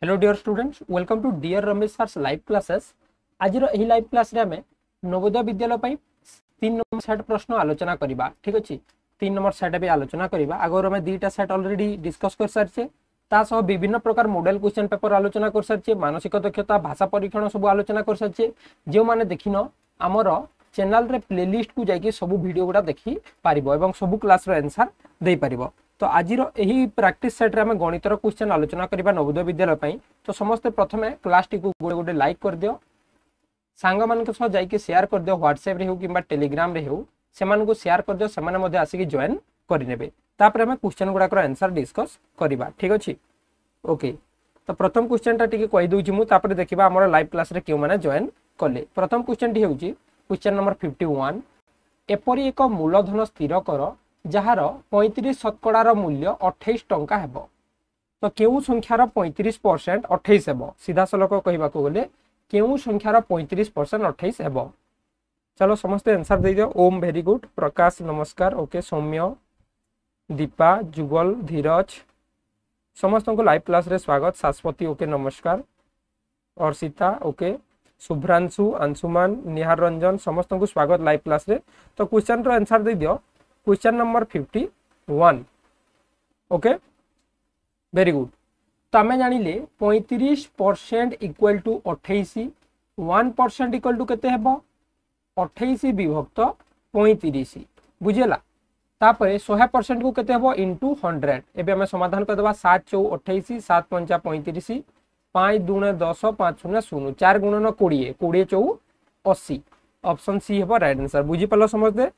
Hello dear students welcome to dear Ramesh sir's live classes ଆଜିର ଏହି live କ୍ଲାସ୍ରେ ଆମେ ନବୋଦୟ ବିଦ୍ୟାଳୟ ପାଇଁ ତିନି ନମ୍ବର ସେଟ୍ ପ୍ରଶ୍ନ ଆଲୋଚନା କରିବା ଠିକ୍ ଅଛି ତିନି ନମ୍ବର ସେଟ୍ ବି ଆଲୋଚନା କରିବା ଆଗରୁ ଆମେ ଦୁଇଟା ସେଟ୍ ଅଲରେଡ଼ି ଡିସ୍କସ୍ କରିସାରିଛେ ତା ସହ ବିଭିନ୍ନ ପ୍ରକାର ମଡେଲ୍ କ୍ୱେଶ୍ଚନ୍ ପେପର୍ ଆଲୋଚନା କରିସାରିଛେ ମାନସିକ ଦକ୍ଷତା ଭାଷା ପରୀକ୍ଷଣ ସବୁ ଆଲୋଚନା କରିସାରିଛେ ଯେଉଁମାନେ ଦେଖିନ ଆମର ଚ୍ୟାନେଲ୍ରେ ପ୍ଲେଲିଷ୍ଟକୁ ଯାଇକି ସବୁ ଭିଡ଼ିଓ ଗୁଡ଼ା ଦେଖିପାରିବ ଏବଂ ସବୁ କ୍ଲାସ୍ର ଆନ୍ସର୍ ଦେଇପାରିବ তো আজির এই প্রাকটিস সেট্রে আমি গণিতর কোশ্চেন আলোচনা করা নবোদয় বিদ্যালয় পাই তো সমস্তে প্রথমে ক্লাসটি গোটে গোটে লাইক করদিও সাংগ মান যাই সেয়ার করদিও হোয়াটসঅ্যাপে হো কিংবা টেলিগ্রামে হো সে সেয়ার করদিও সে আসিকি জয়েন করে তাপরে আমি কোশ্চেন গুড়াকর আনসার ডিসকস করা ঠিক আছে ওকে তো প্রথম কোশ্চেনটা টিকি কইদেছি মু তাপরে দেখিবা আমার লাইভ ক্লাসরে কেউ মানে জয়েন কলে প্রথম কোশ্চেনটি হচ্ছে কোশ্চেন নম্বর ফিফটি ওয়ান এপরি এক মূলধন স্থির কর जार पैंतीस शतकड़ मूल्य अठाई टाँह तो क्यों संख्यार पैंतीस परसेंट अठाईस हे सीधा सलख कह गले क्यों संख्यार पैंतीस परसेंट अठाईस हे चलो समस्ते आंसर दे दौ ओम भेरी गुड प्रकाश नमस्कार ओके सौम्य दीपा जुगल धीरज समस्त को लाइव क्लास रे स्वागत शाश्वती ओके नमस्कार अर्षिता ओके शुभ्रांशु अंशुमान निहार रंजन समस्त को स्वागत लाइव क्लास रे तो क्वेश्चन रो आंसर दे दियो question number fifty one okay very good तो आम जान लें पैंतीस परसेंट इक्वाल टू अठाईस वन परसेंट इक्वाल टू के अठाईस विभक्त पैंतीस बुझेगा तापर शहे परसेंट को केते हम हंड्रेड एवं समाधान करदे सात चौ अठाईस सात पंचा पैंतीस पाँच दुणे दस पाँच शून्य शून्य चार गुणन कोड़े कोड़े चौ अशी अपसन सी हम रईट आंसर बुझीपाल समस्ते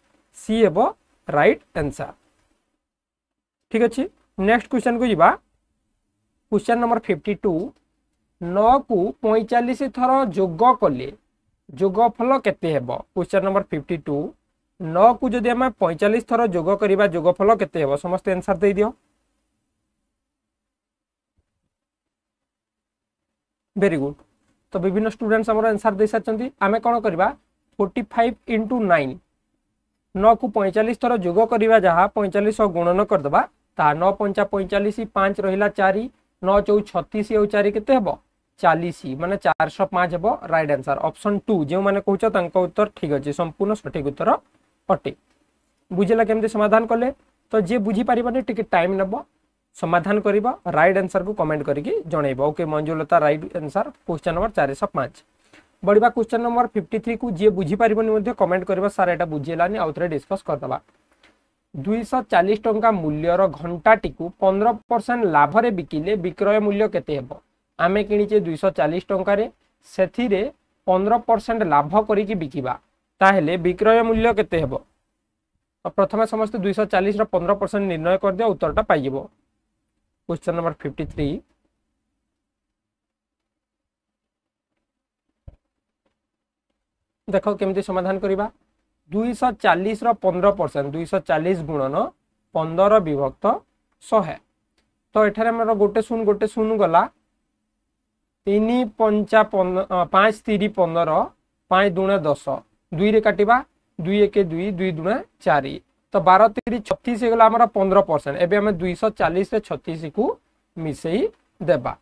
सी हम राइट आंसर ठीक अच्छे नेक्स्ट क्वेश्चन को जीवा क्वेश्चन नंबर फिफ्टी टू नौ पैंतालीस थर जोग कले जोगफल के क्वेश्चन नंबर फिफ्टी टू नौ को जदि आम पैंचाश थर जोग करवा जोगफल के समस्त एनसर दे दि भेरी गुड तो विभिन्न स्टूडेंट्स आंसर दे सारी आम कौन करवा फाइव इंटु नाइन नौ को पैंचाश थर जोग करवा जहाँ पैंचाश गुणन करदे नौ पंचा पैंचाश पाँच रहा चार नौ चौ छतीश आ चार के चालीस मान चार पाँच हे रईट आंसर अप्सन टू जो मैंने कौच उत्तर ठीक अच्छे संपूर्ण सठिक उत्तर अटे बुझेगा कमी समाधान कले तो जे बुझीपारे टे टाइम नब समाधान कर रईट आंसर को कमेंट करके जनइब okay Manjulata right answer question number चार शौ बढ़िया क्वेश्चन नंबर फिफ्टी थ्री को जी बुझीपारे कमेंट कर सार यहाँ बुझेलानी आउे डिस्कस करदे दुईश चालीस टंका मूल्यर घंटाटी को पंद्रह परसेंट लाभरे बिकिले विक्रय मूल्य केते हेब आमे किणीचे दुईश चालीस टंकार से पंद्रह परसेंट लाभ करी बिकिबा ताहले विक्रय मूल्य केते हेब तो प्रथम समस्त दुईश चालीस पंद्रह परसेंट निर्णय करदे उत्तरटा पाइब क्वेश्चन नंबर फिफ्टी थ्री দেখ কেমি সমাধান করা দুইশ চালিশর পনেরো পরসেন্ট দুইশ চালিশ গুণন পনেরো বিভক্ত শহে তো এখানে আমার গোটে শূন্য গোটে শূন্য গলা ତିନି ପଞ୍ଚା ପାଞ୍ଚ ତିରି ପନ୍ଦର ପାଞ୍ଚ ଦୁଣା ଦଶ ଦୁଇରେ କାଟିବା ଦୁଇ ଏକ ଦୁଇ ଦୁଇ ଦୁଣା ଚାରି ତ ବାର ତିରି ଛତିଶ ହେଇଗଲା ଆମର ପନ୍ଦର ପରସେଣ୍ଟ ଏବେ ଆମେ ଦୁଇଶହ ଚାଳିଶରେ ଛତିଶକୁ ମିଶାଇ ଦେବା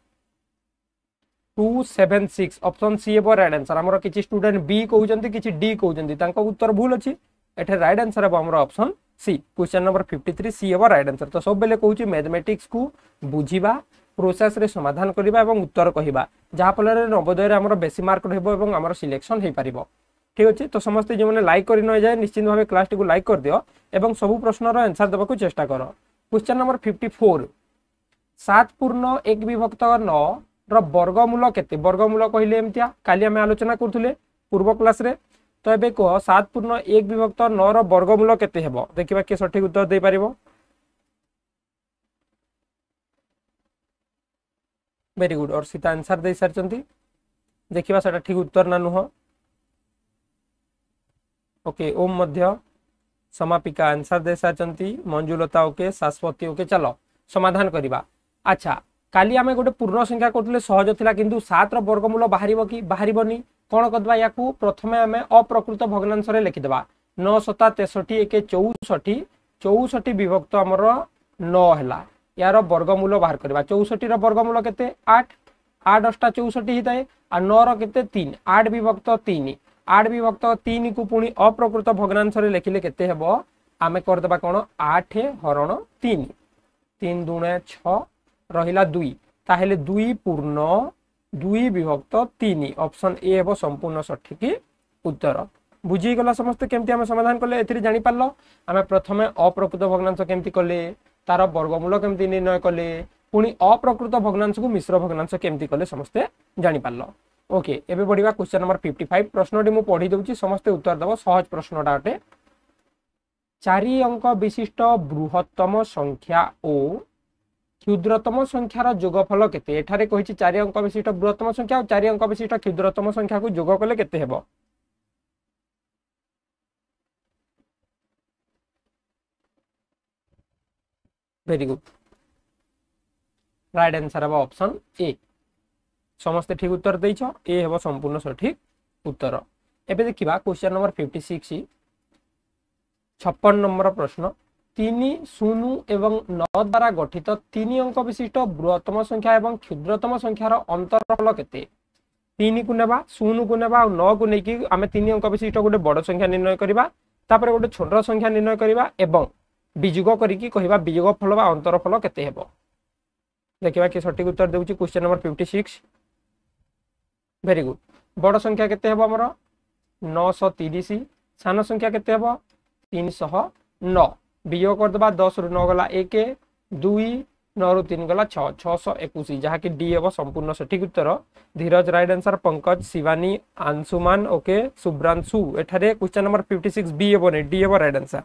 two seven six option C ହେବ ରାଇଟ୍ ଆନ୍ସର୍ ଆମର କିଛି ଷ୍ଟୁଡେଣ୍ଟ ବି କହୁଛନ୍ତି କିଛି ଡି କହୁଛନ୍ତି ତାଙ୍କ ଉତ୍ତର ଭୁଲ ଅଛି ଏଠି ରାଇଟ୍ ଆନ୍ସର୍ ହେବ ଆମର option C question number fifty three C ହେବ ରାଇଟ୍ ଆନ୍ସର୍ ତ ସବୁବେଳେ କହୁଛି ମ୍ୟାଥମେଟିକ୍ସକୁ ବୁଝିବା ପ୍ରୋସେସ୍ରେ ସମାଧାନ କରିବା ଏବଂ ଉତ୍ତର କହିବା ଯାହାଫଳରେ ନବୋଦୟରେ ଆମର ବେଶୀ ମାର୍କ ରହିବ ଏବଂ ଆମର ସିଲେକ୍ସନ୍ ହୋଇପାରିବ ଠିକ୍ ଅଛି ତ ସମସ୍ତେ ଯେଉଁମାନେ ଲାଇକ୍ କରି ନଯାଏ ନିଶ୍ଚିତ ଭାବେ କ୍ଲାସ୍ଟିକୁ ଲାଇକ୍ କରିଦିଅ ଏବଂ ସବୁ ପ୍ରଶ୍ନର ଆନ୍ସର୍ ଦେବାକୁ ଚେଷ୍ଟା କର କ୍ୱେଶ୍ଚନ୍ ନମ୍ବର ଫିଫ୍ଟି ଫୋର୍ ସାତ ପୂର୍ଣ୍ଣ ଏକ ବିଭକ୍ତ ନଅ रर्गमूल के वर्गमूल कहले एमतीया का आलोचना करुले पूर्व क्लास रे तो ये कह सात पूर्ण एक विभक्त न रर्गमूल के देखा किए सठिक उत्तर दे पार वेरी गुड और सीत आंसर दे सारी देखा सर ठीक उत्तर ना नुह ओके ओम मध्य समापिका आंसर दे सारी मंजुलता ओके शाश्वती ओके चलो समाधान करवा अच्छा কালি আমি গোটে পূর্ণ সংখ্যা করলে সহজ লা কিন্তু সাতর বর্গমূল বাহার কি বাহারবনি কোণ করদবা ইয়াকু প্রথমে আমি অপ্রকৃত ভগ্নাংশে লিখিদেবা ন শতা তেষট্টি এক চৌষঠি চৌষঠি বিভক্ত আমার ন হেলা ইয়ার বর্গমূল বাহার করা চৌষঠির বর্গমূল কেতে আট আট অষ্টা চৌষঠি হয়ে আর নর কেতে তিন আট বিভক্ত তিন আট বিভক্ত তিন কু পুঁ অপ্রকৃত ভগ্নাংশে লিখলে কেতে হব আমি করেদেবা কোণ আট হরণ তিন তিন দুণে ছ রহিলা দুই তাহলে দুই পূর্ণ দুই বিভক্ত তিন অপশন এ হব সম্পূর্ণ সঠিক উত্তর বুঝিগলা সমস্ত কেমতি আমি সমাধান কলে এতে জাঁপারল আমি প্রথমে অপ্রকৃত ভগ্নাংশ কেমতি কলে তার বর্গমূল কেমতি নির্ণয় কলে পুনি অপ্রকৃত ভগ্নাংশক মিশ্র ভগ্নাংশ কেমতি কলে সমস্তে জাঁপারল ওকে এবে বড়া কোশ্চেন নম্বর ফিফটি ফাইভ প্রশ্নটি মু পড়ি দেছি সমস্তে উত্তর দেব সহজ প্রশ্নটা অটে চারি অঙ্ক বিশিষ্ট বৃহত্তম সংখ্যা ও ক্ষুদ্রতম সংখ্যার যোগফল কেতে এখানে কী চারি অঙ্ক বিশিষ্ট বৃহত্তম সংখ্যা চারি অঙ্ক বিশিষ্ট ক্ষুদ্রতম সংখ্যা যোগ কলে কেতে হব ভেরি গুড রাইট আনসার হব অপশন এ সমস্ত ঠিক উত্তর দিয়েছ এ হব সম্পূর্ণ সঠিক উত্তর এবার দেখা কোশ্চেন নম্বর ফিফটি সিক্স ছপন নম্বর প্রশ্ন তিনি শূন্য এবং ন দ্বারা গঠিত তিনি অঙ্ক বিশিষ্ট বৃহত্তম সংখ্যা এবং ক্ষুদ্রতম সংখ্যার অন্তরফল কেতে তিন কু নেবা শূন্য কু নেবা আর নু নেই আমি তিন অঙ্ক বিশিষ্ট গোটে বড় সংখ্যা নির্ণয় করা তাপরে গোটে ছোট সংখ্যা নির্ণয় করা এবং বিযোগ করিকি কহবা বিযোগ ফল বা অন্তরফল কেতে হব দেখা কি সঠিক উত্তর দেউছি question number fifty six very good বড় সংখ্যা কেতে হব আমার নশহ তিরিশ সান সংখ্যা কেতে হব তিনশহ ବିୟୋଗ କରିଦେବା ଦଶରୁ ନଅ ଗଲା ଏକ ଦୁଇ ନଅରୁ ତିନି ଗଲା ଛଅ ଛଅଶହ ଏକୋଇଶ ଯାହାକି ଡି ହେବ ସମ୍ପୂର୍ଣ୍ଣ ସଠିକ୍ ଉତ୍ତର Dhiraj right answer Pankaj Shivani Anshuman okay Subhranshu ଏଠାରେ question number fifty six B ହେବନି ଡି ହେବ ରାଇଟ୍ ଆନ୍ସର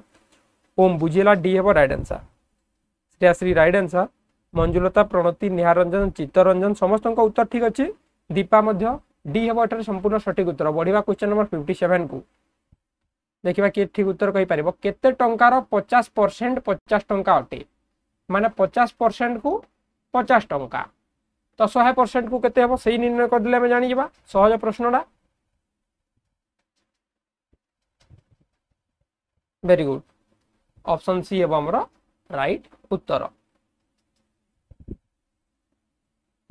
ଓମ୍ ବୁଝିଲା ଡି ହେବ right answer Shreyashree right answer Manjulata Pranati Niharanjan Chittaranjan ସମସ୍ତଙ୍କ ଉତ୍ତର ଠିକ୍ ଅଛି ଦୀପା ମଧ୍ୟ ଡି ହେବ ଏଠାରେ ସମ୍ପୂର୍ଣ୍ଣ ସଠିକ୍ ଉତ୍ତର ବଢ଼ିବା କ୍ୱେଶ୍ଚନ୍ ନମ୍ବର ଫିଫ୍ଟି ସେଭେନ୍କୁ देखा किए ठीक उत्तर कही पार के टार पचास परसेंट पचास टाँग अटे मान पचास परसेंट कु पचास टाँचा तो शहे परसेंट कु निर्णय कर दिले आम सहज प्रश्नटा भेरी गुड ऑप्शन सी हम आम राइट उत्तर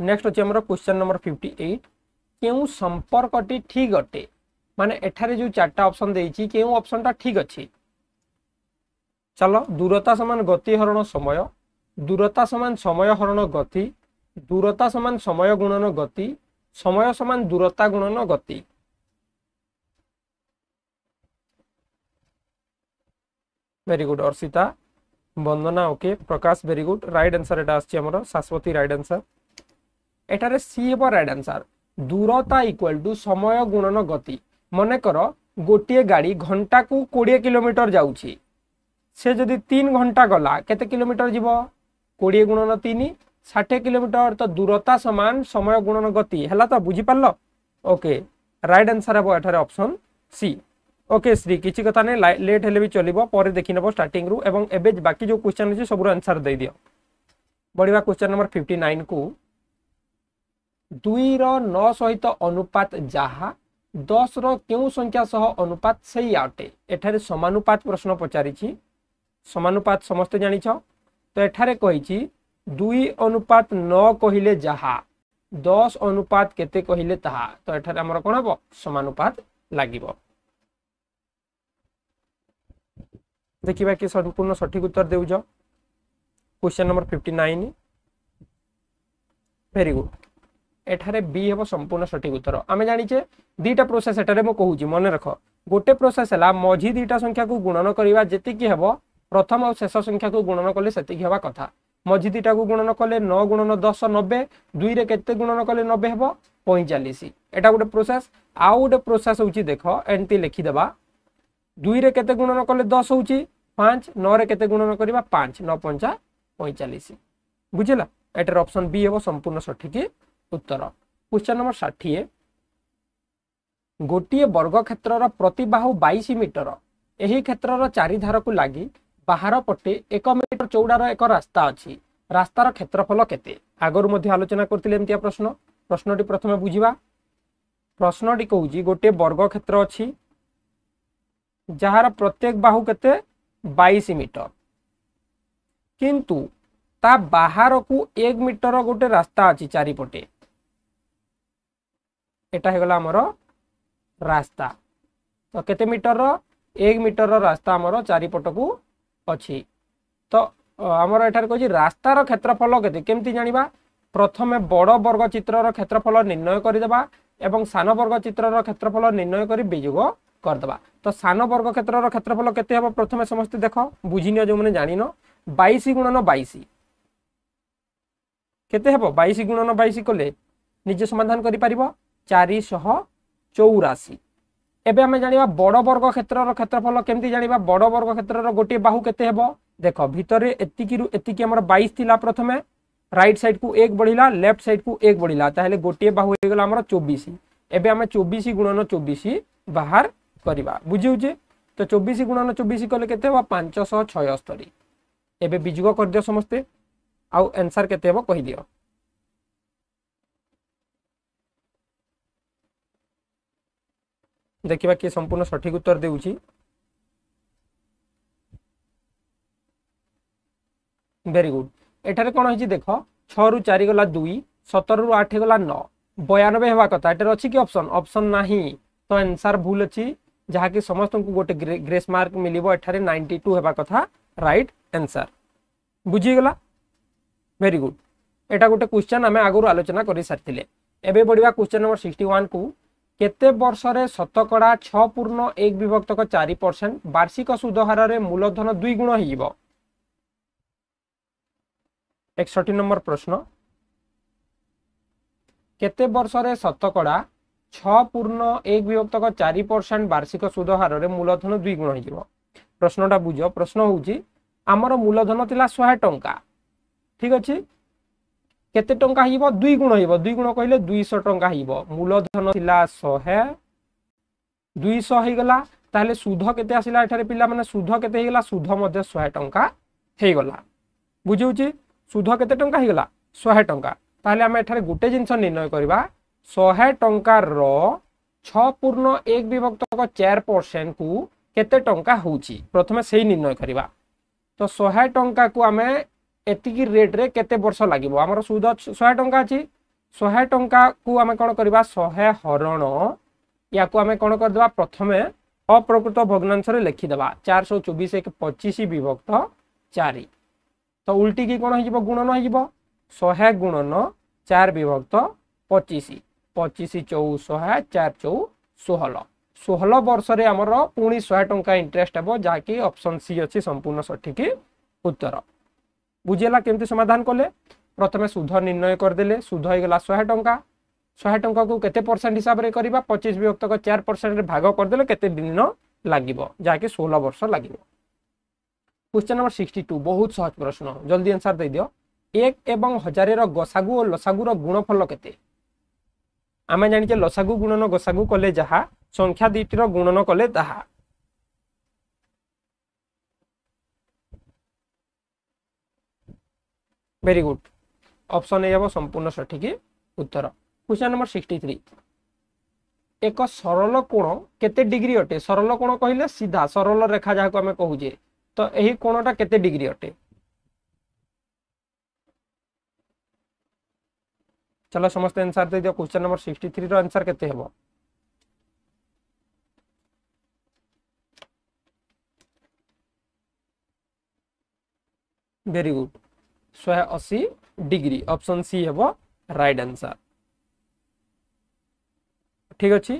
नेक्स्ट अच्छे क्वेश्चन नंबर फिफ्टी एट के संपर्क टी ठीक अटे ମାନେ ଏଠାରେ ଯେଉଁ ଚାରିଟା ଅପସନ୍ ଦେଇଛି କେଉଁ ଅପସନ୍ଟା ଠିକ୍ ଅଛି ଚାଲ ଦୂରତା ସମାନ ଗତି ହରଣ ସମୟ ଦୂରତା ସମାନ ସମୟ ହରଣ ଗତି ଦୂରତା ସମାନ ସମୟ ଗୁଣନ ଗତି ସମୟ ସମାନ ଦୂରତା ଗୁଣନ ଗତି very good Arshita Bandana okay Prakash very good right answer ଏଇଟା ଆସୁଛି ଆମର ଶାଶ୍ୱତୀ ରାଇଟ୍ ଆନ୍ସର୍ ଏଠାରେ ସି ହେବ ରାଇଟ୍ ଆନ୍ସର୍ ଦୂରତା ଇକ୍ୱାଲ୍ ଟୁ ସମୟ ଗୁଣନ ଗତି মনেকর গোটিয়ে গাড়ি ঘন্টা কু কোড়িয়ে কিলোমিটর যাচ্ছি সে যদি তিন ঘন্টা গলা কেতে কিলোমিটর যাব কোড়িয়ে গুণন তিন ষাটে কিলোমিটর তো দূরতা সমান সময় গুণন গতি হল তো বুঝিপারল ওকে রাইট আনসার হব এখানে অপশন সি ওকে শ্রী কিছু কথা নেই লেট হলে চলব পরে দেখি নেব স্টার্টিং রু এবং এবে বাকি যে কোশ্চেন আছে সবুর আনসার দিয়ে দিও বড়া কোশ্চেন নম্বর ফিফটি নাইন কু দুই রহিত অনুপাত যাহা ଦଶର କେଉଁ ସଂଖ୍ୟା ସହ ଅନୁପାତ ସେଇ ଅଟେ ଏଠାରେ ସମାନୁପାତ ପ୍ରଶ୍ନ ପଚାରିଛି ସମାନୁପାତ ସମସ୍ତେ ଜାଣିଛ ତ ଏଠାରେ କହିଛି ଦୁଇ ଅନୁପାତ ନ କହିଲେ ଯାହା ଦଶ ଅନୁପାତ କେତେ କହିଲେ ତାହା ତ ଏଠାରେ ଆମର କ'ଣ ହେବ ସମାନୁପାତ ଲାଗିବ ଦେଖିବା କି ସମ୍ପୂର୍ଣ୍ଣ ସଠିକ ଉତ୍ତର ଦେଉଛ question number fifty nine very good এখানে বি হব সম্পূর্ণ সঠিক উত্তর আমি জাঁচে দুইটা প্রোসেস এটার মু কুচি মনে রখ গোটে প্রোসেস হল মঝি দুইটা সংখ্যা গুণন করা যেতিকি হব প্রথম আর শেষ সংখ্যা গুণন কলে সেতিকি হওয়া কথা মঝি দুইটা গুণন কলে ন গুণন দশ নবে দুইরে কেতে গুণন কলে নবে হব পঁয়চাশ এটা গোটে প্রোসেস আউ গোটে প্রোসেস হচ্ছে দেখ এমতি লিখিদেবা দুইরে কেতে গুণন কলে দশ হচ্ছে পাঁচ নরে কেতে গুণন করা পাঁচ ন পঞ্চা পঁয়চাশ বুঝলা এটার অপশন বি হব সম্পূর্ণ সঠিক ଉତ୍ତର କ୍ୱେଶ୍ଚନ୍ ନମ୍ବର ଷାଠିଏ ଗୋଟିଏ ବର୍ଗକ୍ଷେତ୍ରର ପ୍ରତିବାହୁ ବାଇଶ ମିଟର ଏହି କ୍ଷେତ୍ରର ଚାରିଧାରକୁ ଲାଗି ବାହାର ପଟେ ଏକ ମିଟର ଚଉଡ଼ାର ଏକ ରାସ୍ତା ଅଛି ରାସ୍ତାର କ୍ଷେତ୍ରଫଳ କେତେ ଆଗରୁ ମଧ୍ୟ ଆଲୋଚନା କରିଥିଲେ ଏମିତିଆ ପ୍ରଶ୍ନ ପ୍ରଶ୍ନଟି ପ୍ରଥମେ ବୁଝିବା ପ୍ରଶ୍ନଟି କହୁଛି ଗୋଟିଏ ବର୍ଗକ୍ଷେତ୍ର ଅଛି ଯାହାର ପ୍ରତ୍ୟେକ ବାହୁ କେତେ ବାଇଶ ମିଟର କିନ୍ତୁ ତା ବାହାରକୁ ଏକ ମିଟର ଗୋଟେ ରାସ୍ତା ଅଛି ଚାରିପଟେ এটা হয়ে আমার রাস্তা তো কেতে মিটর এক মিটর রাস্তা আমার চারিপটকু অছি তো আমার এখানে কী রাস্তার ক্ষেত্রফল কেতে কেমতি জাঁয়া প্রথমে বড় বর্গচিত্রর ক্ষেত্রফল নির্ণয় করিদেবা এবং সান বর্গচিত্রর ক্ষেত্রফল নির্ণয় করে বিযোগ କରିଦେବା ତ ସାନ ବର୍ଗକ୍ଷେତ୍ରର କ୍ଷେତ୍ରଫଳ କେତେ ହେବ ପ୍ରଥମେ ସମସ୍ତେ ଦେଖ ବୁଝିନିଅ ଯେଉଁମାନେ ଜାଣିନ ବାଇଶ ଗୁଣନ ବାଇଶ କେତେ ହେବ ବାଇଶ ଗୁଣନ ବାଇଶ କଲେ ନିଜେ ସମାଧାନ କରିପାରିବ चारिश चौराशी एमें जाना बड़ बर्ग क्षेत्र क्षेत्रफल केमी जाना बड़ वर्ग क्षेत्र गोटे बाहू के देख भितर एक बैश थी प्रथम रईट सैड को एक बढ़ला लेफ्ट सैड को एक बढ़ला गोटे बाहू हो गला चौबीस एवं आम चौबीस गुणन चौबीस बाहर करवा बुझे तो चौबीस गुणन चौबीस कले के पांचशह छयस्तरी एवं विजुग कर दि समस्ते आंसर केव कहीदि देखा किए संपूर्ण सठिक उत्तर दे भेरी गुड एठार कौन हो देख छु चार गला दुई सतर रु आठ गला नौ बयानबे हवा कथा एटार अच्छी कि ऑप्शन ना तो एनसर भूल अच्छी जहाँकि समस्त को गोटे ग्रेस मार्क मिले एठार नाइंटी टू हवा कथा रईट एनसर बुझीगला भेरी गुड एटा गोटे क्वेश्चन आम आगुरी आलोचना कर सारी एवं बढ़िया क्वेश्चन नंबर सिक्सटी वन को କେତେ ବର୍ଷରେ ଶତକଡ଼ା ଛଅ ପୂର୍ଣ୍ଣ ଏକ ବିଭକ୍ତକ ଚାରି ପରସେଣ୍ଟ ବାର୍ଷିକ ସୁଧ ହାରରେ ମୂଲଧନ ଦୁଇ ଗୁଣ ହେଇଯିବ ଏକଷଠି ନମ୍ବର ପ୍ରଶ୍ନ କେତେ ବର୍ଷରେ ଶତକଡ଼ା ଛଅ ପୂର୍ଣ୍ଣ ଏକ ବିଭକ୍ତକ ଚାରି ପରସେଣ୍ଟ ବାର୍ଷିକ ସୁଧ ହାରରେ ମୂଲଧନ ଦୁଇ ଗୁଣ ହେଇଯିବ ପ୍ରଶ୍ନଟା ବୁଝ ପ୍ରଶ୍ନ ହେଉଛି ଆମର ମୂଲଧନ ଥିଲା ଶହେ ଟଙ୍କା ଠିକ୍ ଅଛି କେତେ ଟଙ୍କା ହେବ ଦୁଇ ଗୁଣ ହେବ ଦୁଇ ଗୁଣ କହିଲେ ଦୁଇଶହ ଟଙ୍କା ହେବ ମୂଳଧନ ଥିଲା ଶହେ ଦୁଇଶହ ହେଇଗଲା ତାହେଲେ ସୁଧ କେତେ ଆସିଲା ଏଠାରେ ପିଲାମାନେ ସୁଧ କେତେ ହେଇଗଲା ସୁଧ ମଧ୍ୟ ଶହେ ଟଙ୍କା ହେଇଗଲା ବୁଝିହେଉଛି ସୁଧ କେତେ ଟଙ୍କା ହେଇଗଲା ଶହେ ଟଙ୍କା ତାହେଲେ ଆମେ ଏଠାରେ ଗୋଟେ ଜିନିଷ ନିର୍ଣ୍ଣୟ କରିବା ଶହେ ଟଙ୍କାର ଛଅ ପୂର୍ଣ୍ଣ ଏକ ବିଭକ୍ତକ ଚାର ପରସେଣ୍ଟକୁ କେତେ ଟଙ୍କା ହେଉଛି ପ୍ରଥମେ ସେଇ ନିର୍ଣ୍ଣୟ କରିବା ତ ଶହେ ଟଙ୍କାକୁ ଆମେ एतिक रेट्रे के वर्ष लगे आमर सुध शहे टाँग अच्छी शहे टाँह को आम कौन करवा शहे हरण या को आम कौन करदे प्रथम अप्रकृत भग्नांश लिखिद चार सौ चौबीस एक पचिश विभक्त चारि तो उल्टी की कौन हो गुणन होहे गुणन चार विभक्त पचिश पचिश चौ शहे चार चौ षोहल षोहल वर्षरे आमर पुणी शहे टाँह इंटरेस्ट हे जहाँकिपसन सी अच्छी संपूर्ण सठिक उत्तर বুঝিলা কেমি সমাধান কলে প্রথমে সুধ নির্ণয় করেদেলে সুধ হয়ে শহে টঙ্কা শহে টঙ্কা কেতে পরসেন্ট হিসাবে করা পঁচিশ বিভক্তক চার পরসেন্টে ভাগ করেদেলে কেতে দিন লাগিব যাকে ষোল বর্ষ লাগিব কোশ্চেন নম্বর সিক্সটি টু বহুত সহজ প্রশ্ন জলদি আনসার দিয়ে দিও এক এবং হজারের গসাগু ও লসাগুর গুণফল কেতে আমি জাঁচে লসাগু গুণন গসাগু কলে যাহা সংখ্যা দুইটির গুণন কলে তাহা ভেরি গুড অপশন এ হব সম্পূর্ণ সঠিক উত্তর কোশ্চেন নম্বর সিক্সটি থ্রি এক সরল কোণ কেতে ডিগ্রি অটে সরল কোণ কহিলে সিধা সরল রেখা যাকে আমি কহুছে তো এই কোণটা কেতে ডিগ্রি অটে চলো সমস্ত আনসার দিয়ে দিও কোশ্চেন নম্বর সিক্সটি থ্রির আনসার কেতে হব ভেরি গুড ଶହେ ଅଶୀ ଡିଗ୍ରୀ ଅପସନ୍ ସି ହେବ ରାଇଟ୍ ଆନ୍ସର୍ ଠିକ୍ ଅଛି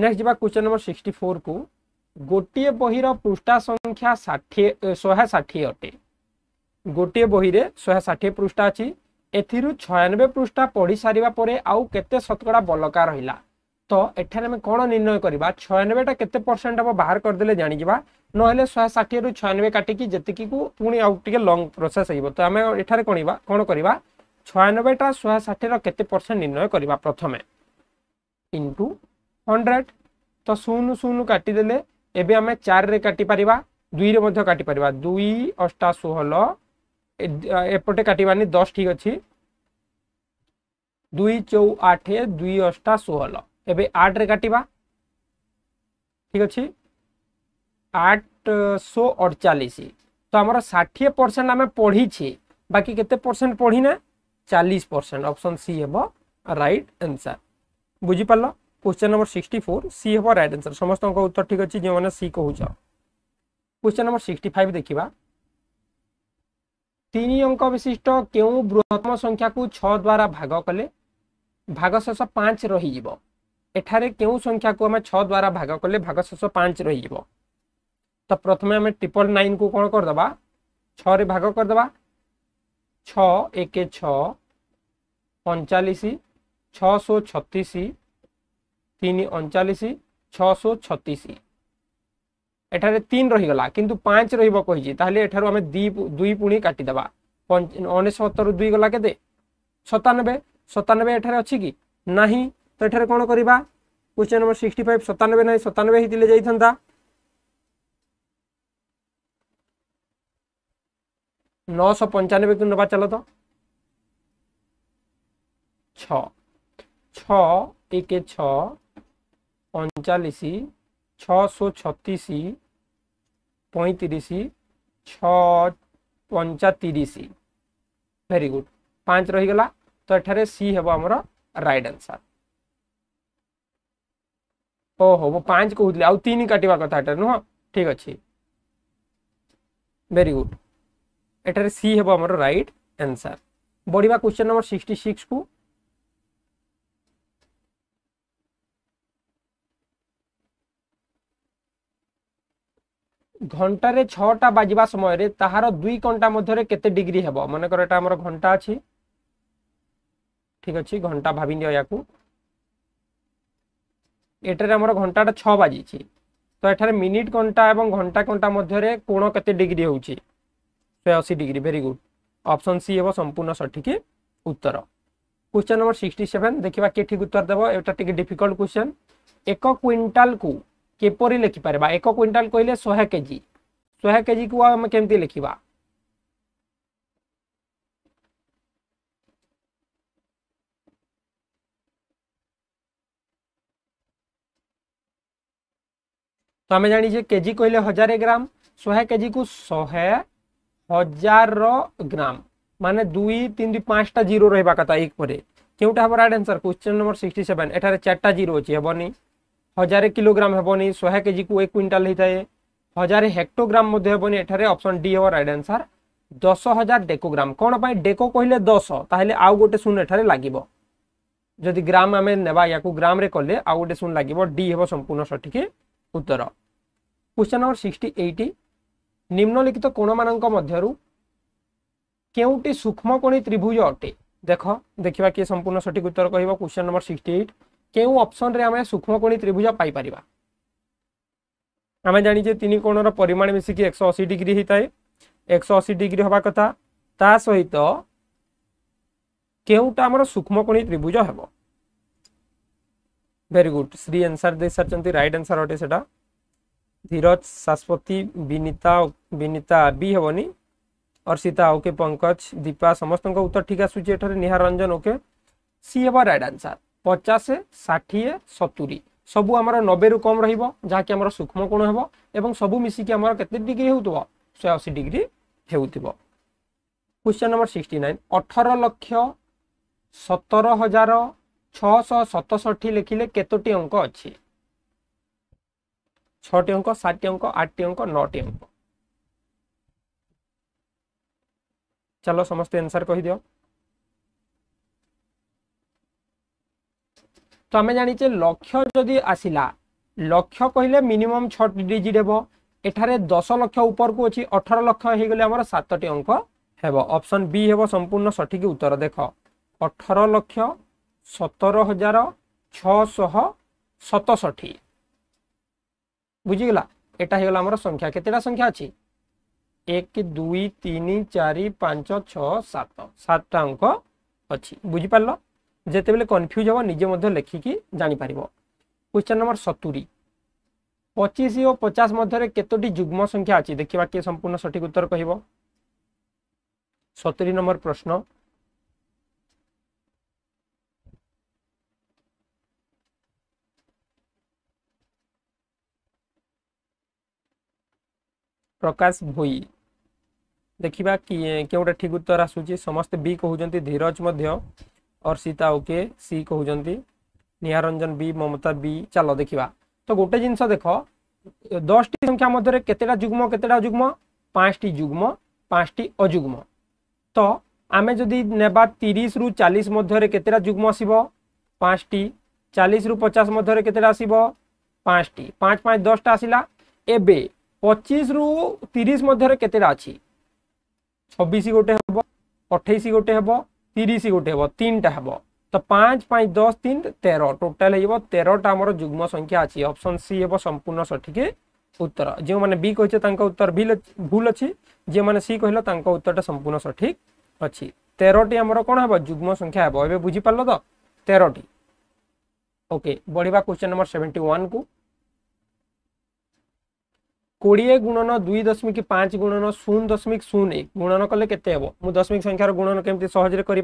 ନେକ୍ସଟ ଯିବା କ୍ୱେଶ୍ଚନ୍ ନମ୍ବର ସିକ୍ସଟି ଫୋର୍କୁ ଗୋଟିଏ ବହିର ପୃଷ୍ଠା ସଂଖ୍ୟା ଷାଠିଏ ଶହେ ଷାଠିଏ ଅଟେ ଗୋଟିଏ ବହିରେ ଶହେ ଷାଠିଏ ପୃଷ୍ଠା ଅଛି ଏଥିରୁ ଛୟାନବେ ପୃଷ୍ଠା ପଢ଼ି ସାରିବା ପରେ ଆଉ କେତେ ଶତକଡ଼ା ବଲକା ରହିଲା ତ ଏଠାରେ ଆମେ କ'ଣ ନିର୍ଣ୍ଣୟ କରିବା ଛୟାନବେଟା କେତେ ପରସେଣ୍ଟ ହେବ ବାହାର କରିଦେଲେ ଜାଣିଯିବା ନହେଲେ ଶହେ ଷାଠିଏରୁ ଛୟାନବେ କାଟିକି ଯେତିକିକୁ ପୁଣି ଆଉ ଟିକେ ଲଙ୍ଗ ପ୍ରୋସେସ୍ ହେଇଯିବ ତ ଆମେ ଏଠାରେ କଣିବା କ'ଣ କରିବା ଛୟାନବେଟା ଶହେ ଷାଠିଏର କେତେ ପରସେଣ୍ଟ ନିର୍ଣ୍ଣୟ କରିବା ପ୍ରଥମେ ଇଣ୍ଟୁ ହଣ୍ଡ୍ରେଡ଼ ତ ଶୂନ ଶୂନ କାଟିଦେଲେ ଏବେ ଆମେ ଚାରିରେ କାଟିପାରିବା ଦୁଇରେ ମଧ୍ୟ କାଟିପାରିବା ଦୁଇ ଅଷ୍ଟା ଷୋହଳ ଏପଟେ କାଟିବାନି ଦଶ ଠିକ୍ ଅଛି ଦୁଇ ଚଉ ଆଠ ଦୁଇ ଅଷ୍ଟା ଷୋହଳ एबे आठ रे काटिबा ठीक अछि 848 तो हमर 60% परसेंट आम पढ़ी छी बाकी केते परसेंट पढ़ी ना परसेंट ऑप्शन सी हे राइट आंसर बुझिपार पल्लो क्वेश्चन नंबर फोर सी हे राइट आंसर समस्त उत्तर ठीक अच्छे जो माने सी कहू क्वेश्चन नंबर सिक्सटी फाइव देखा तीन अंक विशिष्ट के बृहत्तम संख्या को छ द्वारा भाग कले भाग शेष 5 रही जीवो এখানে কেউ সংখ্যাকে আমি ছ দ্বারা ভাগ কলে ভাগশেষ পাঁচ রইব তো প্রথমে আমি ট্রিপল নাইন কু কোণ করদেবা ছরে ভাগ করদেবা ছ একে ছ পঞ্চাশ ছশো ছত্রিশ তিন অনচাশ ছশো ছত্রিশ এখানে তিন রহিগলা কিন্তু পাঁচ রহব কী তাহলে এঠার আমি দুই পুঁড়ি কাটিদেবা অনেশতর দুই গলা কেতে সতানবে সতানবে এখানে অছি কি না तो यह कौन करवा क्वेश्चन नंबर सिक्सटी फाइव सतानबे ना सतानबे ही दिले जाता नौश पंचानबे को ना चल तो छक छचाश छशो छतीस पैंतीस छचातीस भेरी गुड पाँच रहीगला तो यार सी हे आमर रईट आंसर ଓହୋ ମୁଁ ପାଞ୍ଚ କହୁଥିଲି ଆଉ ତିନି କାଟିବା କଥା କଥାଟା ନୁହଁ ଠିକ୍ ଅଛି ଭେରି ଗୁଡ୍ ଏଠାରେ ସି ହେବ ଆମର ରାଇଟ୍ ଆନ୍ସର୍ ବଢ଼ିବା କ୍ୱେଶ୍ଚନ୍ ନମ୍ବର ସିକ୍ସଟି ସିକ୍ସକୁ ଘଣ୍ଟାରେ ଛଅଟା ବାଜିବା ସମୟରେ ତାହାର ଦୁଇ ଘଣ୍ଟା ମଧ୍ୟରେ କେତେ ଡିଗ୍ରୀ ହେବ ମନେକର কর ଆମର ଘଣ୍ଟା ଅଛି আছে ଅଛି ଘଣ୍ଟା ঘন্টা ভাবি एटर आम घंटाटा छ बाजि तो यार मिनिट घंटा और घंटा घंटा मध्य कोण कैसे डिग्री होशी तो degree very good option C हम संपूर्ण सठिक उत्तर क्वेश्चन नंबर सिक्सटी सेवेन देखा किए ठीक उत्तर देव एटा टी डिफिकल्ट क्वेश्चन एक क्विंटाल को किपर लिखिपर एक क्विंटाल कहे शहे के जी शहे के जी को आम के लिखा तो आम जानी के जी कहले हजार ग्राम शहे के जी को शहे हजार ग्राम मान दुई तीन दु पांचटा जीरो रहा कथा एक पर क्योंटे हमारे right answer question number six seven एटार चार्टा जीरो अच्छी हेनी हजार कोग्राम हेनी शहे के जी को एक क्विंटाल होता है हजार हेक्टोग्राम हेनी अप्सन डी हे रईट आंसर दस हजार डेकोग्राम कौन पर डेको कहले दस ताल आउ गोटे शून्य लगे जदि ग्राम आम ने ग्राम कले आउ गोटे शून्य लगे डी हे संपूर्ण सठिक উত্তর কোশ্চেন নম্বর সিক্সটি এইটি নিম্নলিখিত কোণমানঙ্ক মধ্যরু কেউটি সূক্ষ্মকোণী ত্রিভুজ অটে দেখ দেখিবা কি সম্পূর্ণ সঠিক উত্তর কহিব কোশ্চেন নম্বর সিক্সটি এইট কেউ অপসনরে আমি সূক্ষ্মকোণী ত্রিভুজ পাইপারিবা আমি জানিছে তিনি কোণর পরিমাণ মিশিকি একশো অশী ডিগ্রি হয়ে একশো অশী ডিগ্রি হওয়া কথা তা সহিত কেউটা আমার সূক্ষ্মকোণী ত্রিভুজ হব भेरी गुड श्री एनसर दे सारी रईट आनसर अटे से धीरज शाश्वती विनीता विनीता बी हेनी अर्षिता ओके पंकज दीपा समस्त उत्तर ठीक आसार रंजन ओके सी हे रईट आनसर पचास षाठी सतुरी सब आम नबे रु कम रहा कि आम सूक्ष्म कोण हे और सब मिसिक डिग्री होशे अशी डिग्री हो क्वेश्चन नंबर सिक्सटी नाइन अठर लक्ष सतर हजार ছশো সতষঠি লিখিলে কতটি অঙ্ক অছি ছটি অঙ্ক সাতটি অঙ্ক আটটি অঙ্ক নটি অঙ্ক চলো সমস্ত আনসার কহিদিও তো আমি জানিছে লক্ষ্য যদি আসিলা লক্ষ্য কহিলে মিনিমম ছটি ডিজিট হব এখানে দশ লক্ষ উপরকু অছি অঠর লক্ষ হয়ে গেলে আমার সাতটি অঙ্ক হব অপশন বি হব সম্পূর্ণ সঠিক উত্তর দেখ অঠর লক্ষ ସତର ହଜାର ଛଅଶହ ସତଷଠି ବୁଝିଗଲା ଏଟା ହେଇଗଲା ଆମର ସଂଖ୍ୟା କେତେଟା ସଂଖ୍ୟା ଅଛି ଏକ ଦୁଇ ତିନି ଚାରି ପାଞ୍ଚ ଛଅ ସାତ ସାତଟା ଅଙ୍କ ଅଛି ବୁଝିପାରିଲ ଯେତେବେଳେ କନଫ୍ୟୁଜ୍ ହେବ ନିଜେ ମଧ୍ୟ ଲେଖିକି ଜାଣିପାରିବ କ୍ୱେଶ୍ଚନ୍ ନମ୍ବର ସତୁରି ପଚିଶ ଓ ପଚାଶ ମଧ୍ୟରେ କେତୋଟି ଯୁଗ୍ମ ସଂଖ୍ୟା ଅଛି ଦେଖିବା କିଏ ସମ୍ପୂର୍ଣ୍ଣ ସଠିକ୍ ଉତ୍ତର କହିବ ସତୁରି ନମ୍ବର ପ୍ରଶ୍ନ प्रकाश भई देखा किए क्यों ठीक उत्तर आसूँ समस्ते बी कहूँ धीरज अर्षिता ओके सी कहते निहारंजन बी ममता बी चलो देखा तो गोटे जिनस देख दस टी संख्या मध्य केतेटा जुग्म केतेटा जुग्म पांच टी जुग्म पांच टी अजुग्म तो आम जदि ने तीस रु चालीस मध्य केतेटा जुग्म आस पांच टी चालीस रु पचास मध्य केतेटा आस पांच टी पांच पांच दस टा आसला एवं पचीस रु तीस मध्य के छबिश गोटे हम अठाई गोटे हम तीस गोटे हम तीन टा हम तो पाँच पाँच दस तीन तेरह टोटाल हो तेरटा आम जुग्म संख्या अच्छी अप्सन सी हे संपूर्ण सठिक उत्तर जो मैंने बी कहे उत्तर भी भूल अच्छी जो मैंने सी कहल उत्तरटा संपूर्ण सठिक अच्छी तेरटी आमर कौन हम जुग्म संख्या हे ए बुझीपार तो तेरटी ओके बढ़िया क्वेश्चन नंबर सेवेन्टी वन को कोड़े गुणन दुई दशमिक पाँच गुणन शून दशमिक शून एक गुणन कले के दशमिक संख्यार गुणन केमती सहजे करी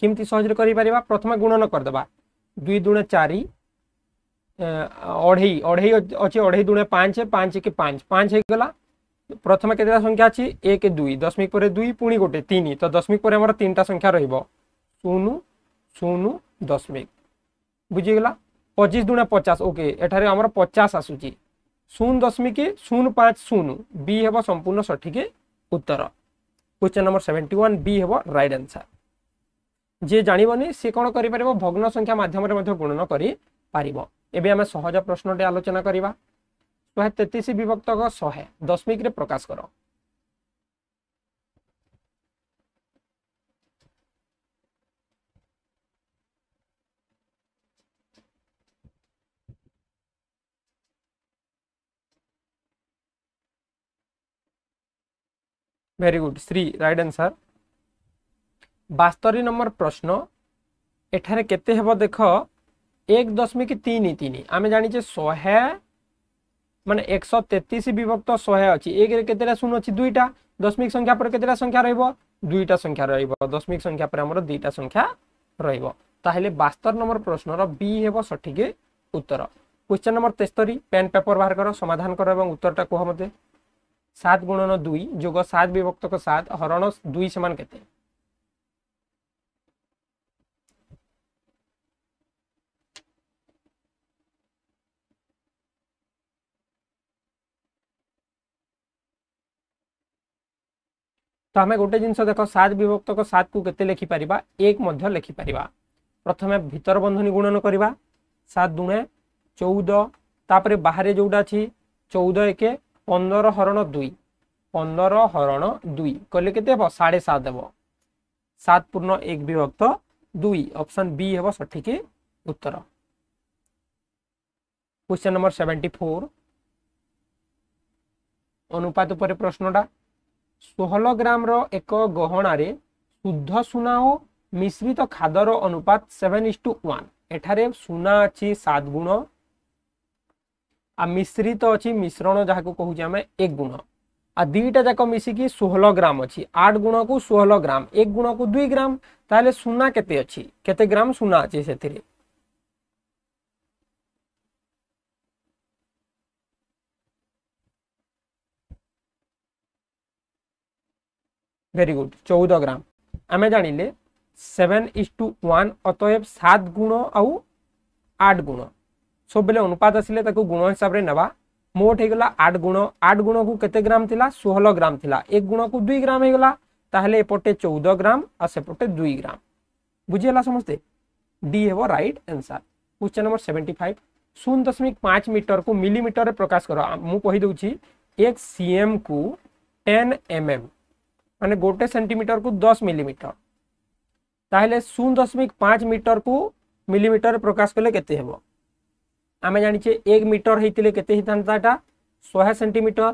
केमती सहजे कर प्रथम गुणन करदे दुई दुणे चार अढ़े अढ़े अच्छे अढ़ई दुणे पाँच पाँच कि पाँच पाँच हो गला प्रथम के संख्या अच्छी एक दुई दशमिक पर दुई पुणी गोटे तीन तो दशमिक पर संख्या रून शून दशमिक बुझीगला पचिश दुणे पचास ओके यठार पचास आसूची শূন্য দশমিক শূন্য পাঁচ শূন্য বি হব সম্পূর্ণ সঠিক উত্তর question number seventy one B হব রাইট আনসার যে জাণবনি সে কোণ করে ভগ্ন সংখ্যা মাধ্যমে গুণন করে পারিব এবে আমি সহজ প্রশ্নটি আলোচনা করা শহে তেত্রিশ বিভক্তক শহে দশমিক্রে প্রকাশ কর very good Shree right answer বাস্তরি নম্বর প্রশ্ন এখানে কেতে হব দেখ এক দশমিক তিন তিন আমি জানিছে শহে মানে একশো তেত্রিশ বিভক্ত শহে অছি একরে কেতেটা শূন্য অছি দুইটা দশমিক সংখ্যা পরে কেতেটা সংখ্যা রহব দুইটা সংখ্যা রহব দশমিক সংখ্যা পরে আমার দুইটা সংখ্যা রহব তাহলে বাস্তর নম্বর প্রশ্নর বি হব সঠিক উত্তর কোশ্চেন নম্বর তেস্তরি পেন পেপর বাহার কর সমাধান কর এবং উত্তরটা কুহ মতো सात गुण न दुई जोग सात विभक्त को सात हरण दुई सामान के तो आम गोटे जिनस देख सात विभक्त को सात को कते लिखिपर एक मध्य लिखिपर प्रथम भितर बंधनी गुणन करवा सात दुणे चौदह तापर बाहर जोटा अच्छी चौदह एक ପନ୍ଦର ହରଣ ଦୁଇ ପନ୍ଦର ହରଣ ଦୁଇ କହିଲେ କେତେ ହେବ ସାଢ଼େ ସାତ ହେବ ସାତ ପୂର୍ଣ୍ଣ ଏକ ବିଭକ୍ତ ଦୁଇ ଅପସନ୍ ବି ହେବ ସଠିକ୍ ଉତ୍ତର क्वेश्चन नंबर सेवेंटी फोर অনুপাত উপরে প্রশ্নটা ষোহল গ্রামর এক গহণারে শুদ্ধ সুনা ও মিশ্রিত খাদর অনুপাত সেভেন ইস টু ওয়ান এঠারে সুনা আছে সাত গুণ आ मिश्रित अच्छी मिश्रण जहाँ कहे आम एक गुण आ दुईटा जाक मिसिकी षोहल ग्राम अच्छी आठ गुण को षोह ग्राम एक गुण को दुई ग्राम ताले सुना केते अच्छी केते ग्राम सुना अच्छे से वेरी गुड चौदह ग्राम आम जान लें सेवेन इज टू वन अतएव सात गुण आठ गुण सब बेले अनुपात आसे गुण हिसाब से ना मोट हो आठ गुण आठ गुण को कते ग्राम थी षोहल ग्राम थी एक गुण को दुई ग्राम एपटे चौदह ग्राम आपटे दुई ग्राम बुझीगला समस्ते डी हे right answer question number seventy five शून्य दशमिक पांच मीटर को मिलीमिटर में प्रकाश कर मुझे एक सी एम को टेन एम एम मान गोटे सेमिटर को दस मिलीमिटर ताल शून्य दशमिक पाँच मीटर को मिलीमिटर प्रकाश कले के हम आम जाने एक मीटर होते के शहे सेमिटर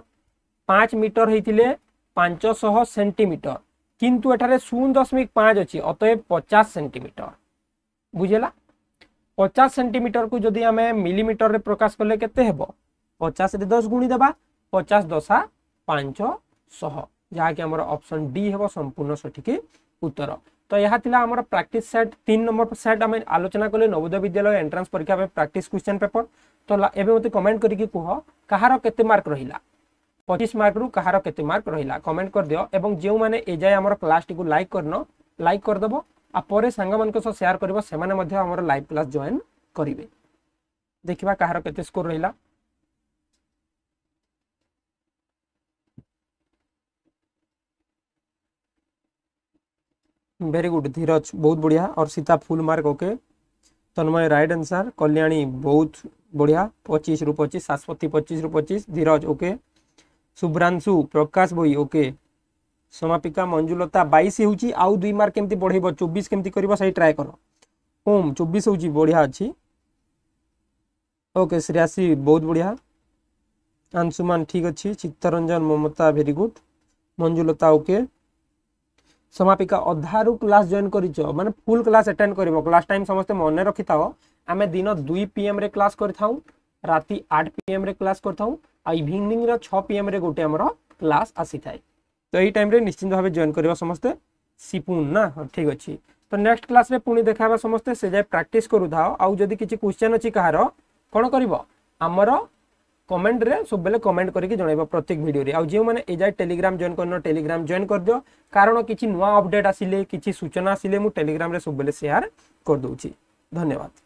पाँच मीटर होते पांचश सेमिटर किंतु एठारे शून दशमिक पाँच अच्छी अतएव पचास सेमिटर बुझेगा पचास सेमिटर को जदि आम मिलीमिटर में प्रकाश कले के पचास दस गुणी देवा पचास दशा पाँचश जहाँकि आमर ऑप्शन डी हे संपूर्ण सठिक उत्तर ତ ଏହା ଥିଲା ଆମର ପ୍ରାକ୍ଟିସ୍ ସେଟ୍ ତିନି ନମ୍ବର ସେଟ୍ ଆମେ ଆଲୋଚନା କଲେ ନବୋଦୟ ବିଦ୍ୟାଳୟ ଏଣ୍ଟ୍ରାନ୍ସ ପରୀକ୍ଷା ପାଇଁ ପ୍ରାକ୍ଟିସ୍ କ୍ୱେଶ୍ଚନ୍ ପେପର ତ ଏବେ ମୋତେ କମେଣ୍ଟ କରିକି କୁହ କାହାର କେତେ ମାର୍କ ରହିଲା ପଚିଶ ମାର୍କରୁ କାହାର କେତେ ମାର୍କ ରହିଲା କମେଣ୍ଟ କରିଦିଅ ଏବଂ ଯେଉଁମାନେ ଏଯାଏ ଆମର କ୍ଲାସ୍ଟିକୁ ଲାଇକ୍ କରିନ ଲାଇକ୍ କରିଦେବ ଆଉ ପରେ ସାଙ୍ଗମାନଙ୍କ ସହ ସେୟାର କରିବ ସେମାନେ ମଧ୍ୟ ଆମର ଲାଇଭ୍ କ୍ଲାସ୍ ଜଏନ୍ କରିବେ ଦେଖିବା କାହାର କେତେ ସ୍କୋର ରହିଲା वेरी गुड धीरज बहुत बढ़िया और Sita full mark okay Tanmay right answer Kalyani बहुत बढ़िया पचीस रु पचीस शाश्वती पचीस रु पचीस धीरज ओके शुभ्रांशु प्रकाश भई ओके समापिका मंजुलता बैश हो आउ दुई मार्क केमती बढ़े चौबीस केमती कर सही ट्राए कर ओम चौबीस हूँ बढ़िया अच्छी ओके श्रेयासी बहुत बढ़िया अंशुमान ठीक अच्छी Chittaranjan Mamata very good Manjulata okay okay. Samapika ଅଧାରୁ କ୍ଲାସ୍ ଜଏନ୍ କରିଛ ମାନେ ଫୁଲ୍ କ୍ଲାସ୍ ଆଟେଣ୍ଡ କରିବ କ୍ଲାସ୍ ଟାଇମ୍ ସମସ୍ତେ ମନେ ରଖିଥାଅ ଆମେ ଦିନ ଦୁଇ ପିଏମ୍ରେ କ୍ଲାସ୍ କରିଥାଉ ରାତି ଆଠ ପିଏମ୍ରେ କ୍ଲାସ୍ କରିଥାଉ ଆଉ ଇଭିନିଂର ଛଅ ପିଏମ୍ରେ ଗୋଟେ ଆମର କ୍ଲାସ୍ ଆସିଥାଏ ତ ଏଇ ଟାଇମ୍ରେ ନିଶ୍ଚିନ୍ତ ଭାବେ ଜଏନ୍ କରିବ ସମସ୍ତେ ସିପୁନ୍ ନା ଠିକ୍ ଅଛି ତ ନେକ୍ସଟ କ୍ଲାସ୍ରେ ପୁଣି ଦେଖାହେବା ସମସ୍ତେ ସେ ଯାଏ ପ୍ରାକ୍ଟିସ୍ କରୁଥାଅ ଆଉ ଯଦି କିଛି କ୍ୱେଶ୍ଚନ୍ ଅଛି କାହାର କ'ଣ କରିବ ଆମର कमेंट रे सब कमेंट करके जन प्रत्येक भिडियो आज जो मैंने जाए टेलीग्राम जॉन कर टेलीग्राम जॉन कर दि कारण किसी नुआ अपडेट आसे कि सूचना आसे मुझे टेलीग्राम सब सेयार करदे धन्यवाद